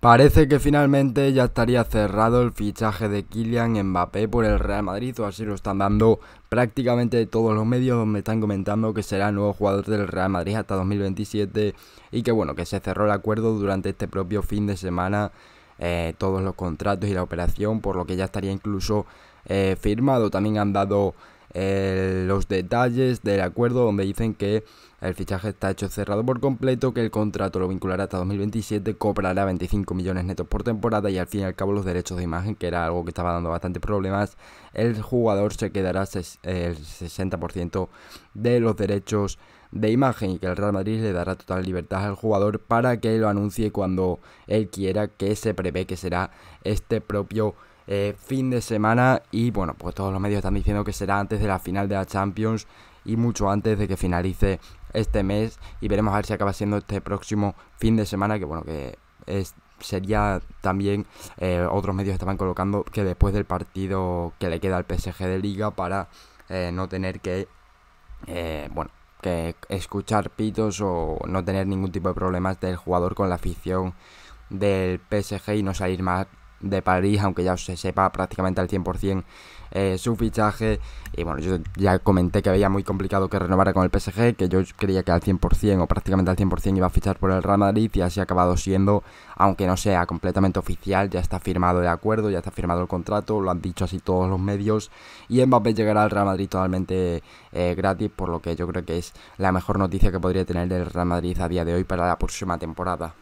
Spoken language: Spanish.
Parece que finalmente ya estaría cerrado el fichaje de Kylian Mbappé por el Real Madrid, o así lo están dando prácticamente todos los medios. Me están comentando que será nuevo jugador del Real Madrid hasta 2027 y que bueno, que se cerró el acuerdo durante este propio fin de semana, eh, todos los contratos y la operación, por lo que ya estaría incluso eh, firmado. También han dado eh, los detalles del acuerdo donde dicen que el fichaje está hecho cerrado por completo, que el contrato lo vinculará hasta 2027, cobrará 25 millones netos por temporada y al fin y al cabo los derechos de imagen, que era algo que estaba dando bastantes problemas, el jugador se quedará el 60% de los derechos de imagen y que el Real Madrid le dará total libertad al jugador para que lo anuncie cuando él quiera, que se prevé que será este propio eh, fin de semana y bueno, pues todos los medios están diciendo que será antes de la final de la Champions y mucho antes de que finalice este mes y veremos a ver si acaba siendo este próximo fin de semana que bueno, que sería también eh, otros medios estaban colocando que después del partido que le queda al PSG de liga para eh, no tener que bueno que escuchar pitos o no tener ningún tipo de problemas del jugador con la afición del PSG y no salir más de París, aunque ya se sepa prácticamente al 100% eh, su fichaje. Y bueno, yo ya comenté que había muy complicado que renovara con el PSG, que yo creía que al 100% o prácticamente al 100% iba a fichar por el Real Madrid y así ha acabado siendo, aunque no sea completamente oficial, ya está firmado de acuerdo, ya está firmado el contrato, lo han dicho así todos los medios y Mbappé llegará al Real Madrid totalmente eh, gratis, por lo que yo creo que es la mejor noticia que podría tener el Real Madrid a día de hoy para la próxima temporada.